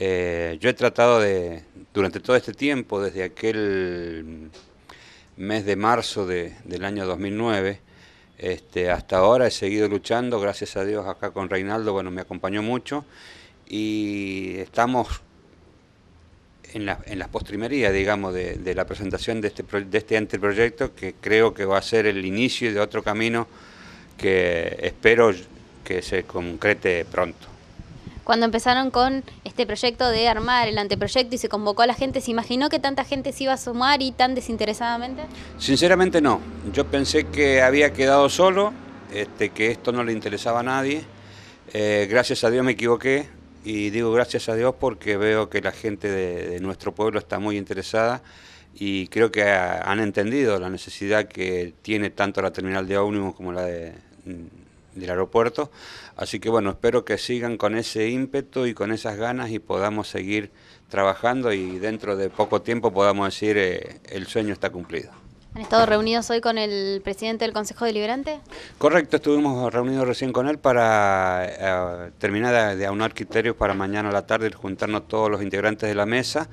Eh, yo he tratado de, durante todo este tiempo, desde aquel mes de marzo del año 2009, este, hasta ahora he seguido luchando, gracias a Dios acá con Reinaldo, bueno, me acompañó mucho y estamos en, la, las postrimerías, digamos, de, la presentación de este, de este anteproyecto que creo que va a ser el inicio de otro camino que espero que se concrete pronto cuando empezaron con este proyecto de armar el anteproyecto y se convocó a la gente, ¿se imaginó que tanta gente se iba a sumar y tan desinteresadamente? Sinceramente no. Yo pensé que había quedado solo, este, que esto no le interesaba a nadie. Eh, gracias a Dios me equivoqué y digo gracias a Dios porque veo que la gente de, nuestro pueblo está muy interesada y creo que han entendido la necesidad que tiene tanto la terminal de ómnibus como la de mm, del aeropuerto. Así que bueno, espero que sigan con ese ímpetu y con esas ganas y podamos seguir trabajando y dentro de poco tiempo podamos decir eh, el sueño está cumplido. ¿Han estado reunidos hoy con el presidente del Consejo Deliberante? Correcto, estuvimos reunidos recién con él para eh, terminar de, aunar criterios para mañana a la tarde, juntarnos todos los integrantes de la mesa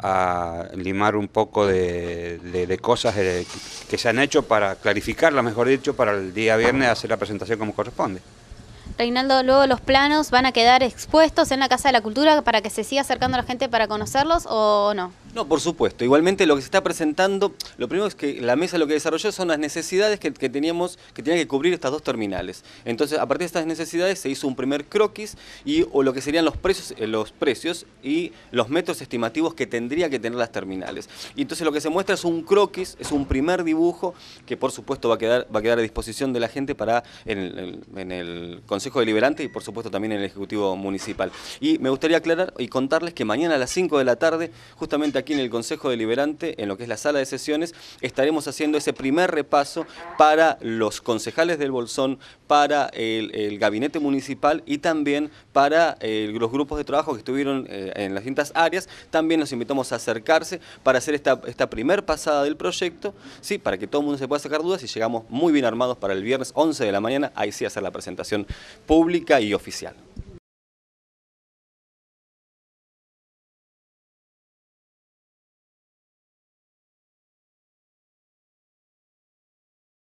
a limar un poco de, cosas eh, que se han hecho para clarificarlas, mejor dicho, para el día viernes hacer la presentación como corresponde. Reinaldo, luego los planos van a quedar expuestos en la Casa de la Cultura para que se siga acercando a la gente para conocerlos o no? No, por supuesto. Igualmente lo que se está presentando, lo primero es que la mesa lo que desarrolló son las necesidades que, teníamos, que tenían que cubrir estas dos terminales. Entonces, a partir de estas necesidades se hizo un primer croquis y o lo que serían los precios, eh, los precios y los metros estimativos que tendría que tener las terminales. Y entonces lo que se muestra es un croquis, es un primer dibujo que por supuesto va a quedar, va a, quedar a disposición de la gente para en en el Consejo Deliberante y por supuesto también en el Ejecutivo Municipal. Y me gustaría aclarar y contarles que mañana a las 5 de la tarde, justamente aquí aquí en el Consejo Deliberante, en lo que es la sala de sesiones, estaremos haciendo ese primer repaso para los concejales del Bolsón, para el, gabinete municipal y también para eh, los grupos de trabajo que estuvieron eh, en las distintas áreas. También los invitamos a acercarse para hacer esta, primer pasada del proyecto, ¿sí? para que todo el mundo se pueda sacar dudas y llegamos muy bien armados para el viernes 11 de la mañana, ahí sí hacer la presentación pública y oficial.